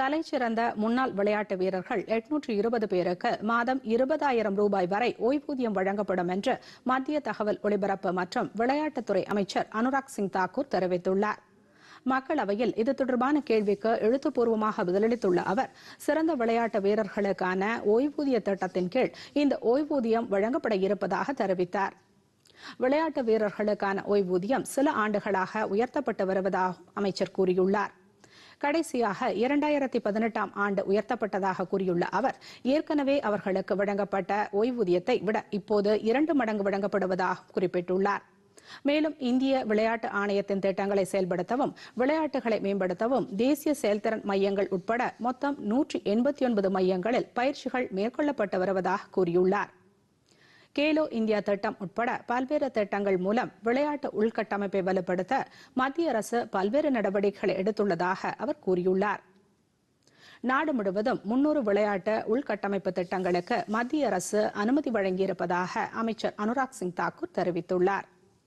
தலைச்சிறந்த முன்னாள் விளையாட்டு வீரர்கள் எட்நூற்று இருபது பேருக்கு மாதம் இருபதாயிரம் ரூபாய் வரை ஓய்வூதியம் வழங்கப்படும் என்று மத்திய தகவல் ஒலிபரப்பு மற்றும் விளையாட்டுத்துறை அமைச்சர் அனுராக் சிங் தாக்கூர் தெரிவித்துள்ளார் மக்களவையில் இது தொடர்பான கேள்விக்கு எழுத்துப்பூர்வமாக பதிலளித்துள்ள அவர் சிறந்த விளையாட்டு வீரர்களுக்கான ஓய்வூதிய திட்டத்தின் கீழ் இந்த ஓய்வூதியம் வழங்கப்பட இருப்பதாக தெரிவித்தார் விளையாட்டு வீரர்களுக்கான ஓய்வூதியம் சில ஆண்டுகளாக உயர்த்தப்பட்டு வருவதாகவும் அமைச்சர் கூறியுள்ளார் கடைசியாக இரண்டாயிரத்தி பதினெட்டாம் ஆண்டு உயர்த்தப்பட்டதாக கூறியுள்ள அவர் ஏற்கனவே அவர்களுக்கு வழங்கப்பட்ட ஓய்வூதியத்தை விட இப்போது இரண்டு மடங்கு வழங்கப்படுவதாக குறிப்பிட்டுள்ளார் மேலும் இந்திய விளையாட்டு ஆணையத்தின் திட்டங்களை செயல்படுத்தவும் விளையாட்டுகளை மேம்படுத்தவும் தேசிய செயல்திறன் மையங்கள் உட்பட மொத்தம் நூற்றி எண்பத்தி ஒன்பது மையங்களில் பயிற்சிகள் மேற்கொள்ளப்பட்டு வருவதாக கூறியுள்ளார் கேலோ இந்தியா திட்டம் உட்பட பல்வேறு திட்டங்கள் மூலம் விளையாட்டு உள்கட்டமைப்பை வலுப்படுத்த மத்திய அரசு பல்வேறு நடவடிக்கைகளை எடுத்துள்ளதாக அவர் கூறியுள்ளார் நாடு முழுவதும் முன்னூறு விளையாட்டு உள்கட்டமைப்பு திட்டங்களுக்கு மத்திய அரசு அனுமதி வழங்கியிருப்பதாக அமைச்சர் அனுராக் சிங் தாக்கூர் தெரிவித்துள்ளாா்